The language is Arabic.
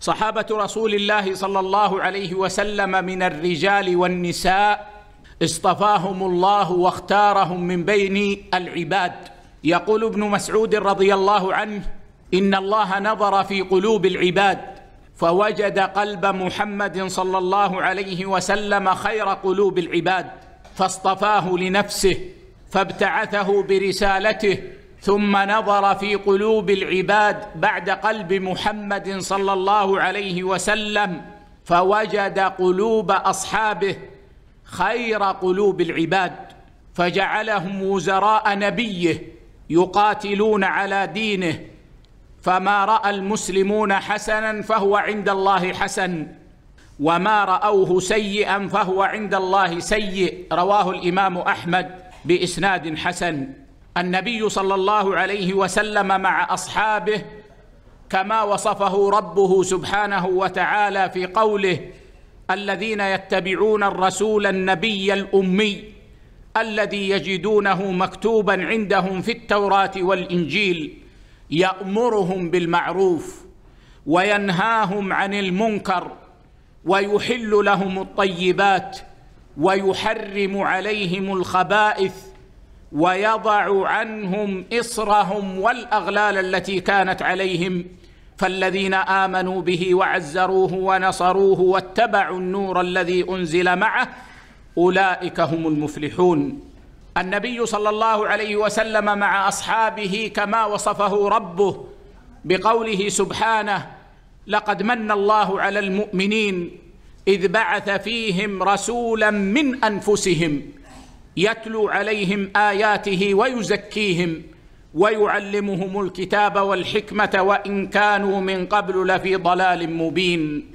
صحابه رسول الله صلى الله عليه وسلم من الرجال والنساء اصطفاهم الله واختارهم من بين العباد يقول ابن مسعود رضي الله عنه ان الله نظر في قلوب العباد فوجد قلب محمد صلى الله عليه وسلم خير قلوب العباد فاصطفاه لنفسه فابتعثه برسالته ثم نظر في قلوب العباد بعد قلب محمد صلى الله عليه وسلم فوجد قلوب أصحابه خير قلوب العباد فجعلهم وزراء نبيه يقاتلون على دينه فما رأى المسلمون حسنا فهو عند الله حسن وما رأوه سيئا فهو عند الله سيء رواه الإمام أحمد بإسناد حسن النبي صلى الله عليه وسلم مع أصحابه كما وصفه ربه سبحانه وتعالى في قوله الذين يتبعون الرسول النبي الأمي الذي يجدونه مكتوبا عندهم في التوراة والإنجيل يأمرهم بالمعروف وينهاهم عن المنكر ويحل لهم الطيبات ويحرم عليهم الخبائث ويضع عنهم إصرهم والأغلال التي كانت عليهم فالذين آمنوا به وعزروه ونصروه واتبعوا النور الذي أنزل معه أولئك هم المفلحون النبي صلى الله عليه وسلم مع أصحابه كما وصفه ربه بقوله سبحانه لقد من الله على المؤمنين إذ بعث فيهم رسولا من أنفسهم يتلو عليهم اياته ويزكيهم ويعلمهم الكتاب والحكمه وان كانوا من قبل لفي ضلال مبين